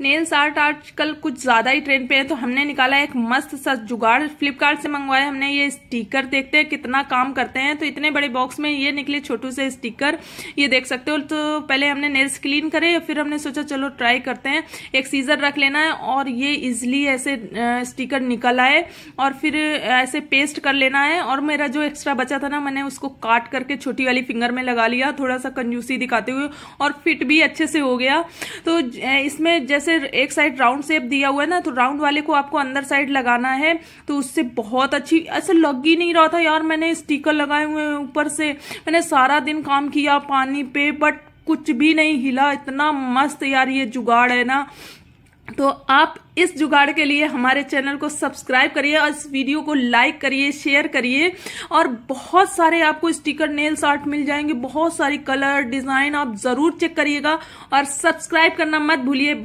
nails art आजकल कुछ ज्यादा ही ट्रेंड पे है तो हमने निकाला एक मस्त सा जुगाड़ फ्लिपकार्ट से मंगवाया हमने ये स्टिकर देखते हैं कितना काम करते हैं तो इतने बड़े बॉक्स में ये निकले छोटू से स्टिकर ये देख सकते हो तो पहले हमने नेल्स क्लीन करे फिर हमने सोचा चलो ट्राई करते हैं एक सीजर रख लेना है और ये इजिली ऐसे स्टिकर निकल आए और फिर ऐसे पेस्ट कर लेना है और मेरा जो एक्स्ट्रा बचा था ना मैंने उसको काट करके छोटी वाली फिंगर में लगा लिया थोड़ा सा कंजूसी दिखाते हुए और फिट भी अच्छे से हो गया तो इसमें जैसे ऐसे एक साइड राउंड शेप दिया हुआ है ना तो राउंड वाले को आपको अंदर साइड लगाना है तो उससे बहुत अच्छी ऐसे लग ही नहीं रहा था यार मैंने स्टिकर लगाए हुए ऊपर से मैंने सारा दिन काम किया पानी पे बट कुछ भी नहीं हिला इतना मस्त यार ये जुगाड़ है ना तो आप इस जुगाड़ के लिए हमारे चैनल को सब्सक्राइब करिए और इस वीडियो को लाइक करिए शेयर करिए और बहुत सारे आपको स्टिकर नेल्स आर्ट मिल जाएंगे बहुत सारी कलर डिजाइन आप जरूर चेक करिएगा और सब्सक्राइब करना मत भूलिए